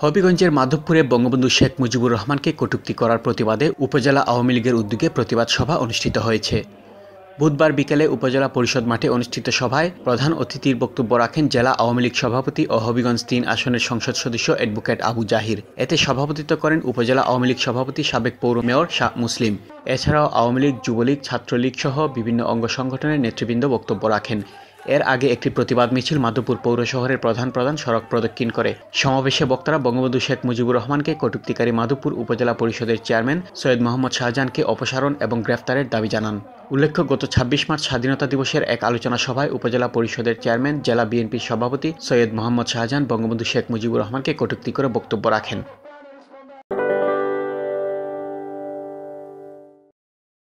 হবিগঞ্জের মাধবপুরে বঙ্গবন্ধু শেখ মুজিবুর রহমানকে কটুক্তি করার প্রতিবাদে উপজেলা আওয়ামী লীগের উদ্যোগে প্রতিবাদ সভা অনুষ্ঠিত হয়েছে বুধবার বিকেলে উপজেলা পরিষদ মাঠে অনুষ্ঠিত সভায় প্রধান অতিথির বক্তব্য রাখেন জেলা আওয়ামী লীগ সভাপতি ও হবিগঞ্জ তিন আসনের সংসদ সদস্য অ্যাডভোকেট আবু জাহির এতে সভাপতিত্ব করেন উপজেলা আওয়ামী লীগ সভাপতি সাবেক পৌর মেয়র শাহ মুসলিম এছাড়াও আওয়ামী লীগ যুবলীগ ছাত্রলীগ সহ বিভিন্ন অঙ্গ সংগঠনের নেতৃবৃন্দ বক্তব্য রাখেন এর আগে একটি প্রতিবাদ মিছিল মাধবপুর পৌর শহরের প্রধান প্রধান সড়ক প্রদক্ষিণ করে সমাবেশে বক্তারা বঙ্গবন্ধু শেখ মুজিবুর রহমানকে কটুক্তিকারী মাধবপুর উপজেলা পরিষদের চেয়ারম্যান সৈয়দ মোহাম্মদ শাহজাহানকে অপসারণ এবং গ্রেফতারের দাবি জানান উল্লেখ্য গত ছাব্বিশ মার্চ স্বাধীনতা দিবসের এক আলোচনা সভায় উপজেলা পরিষদের চেয়ারম্যান জেলা বিএনপির সভাপতি সৈয়দ মোহাম্মদ শাহজাহান বঙ্গবন্ধু শেখ মুজিবুর রহমানকে কটুক্তি করে বক্তব্য রাখেন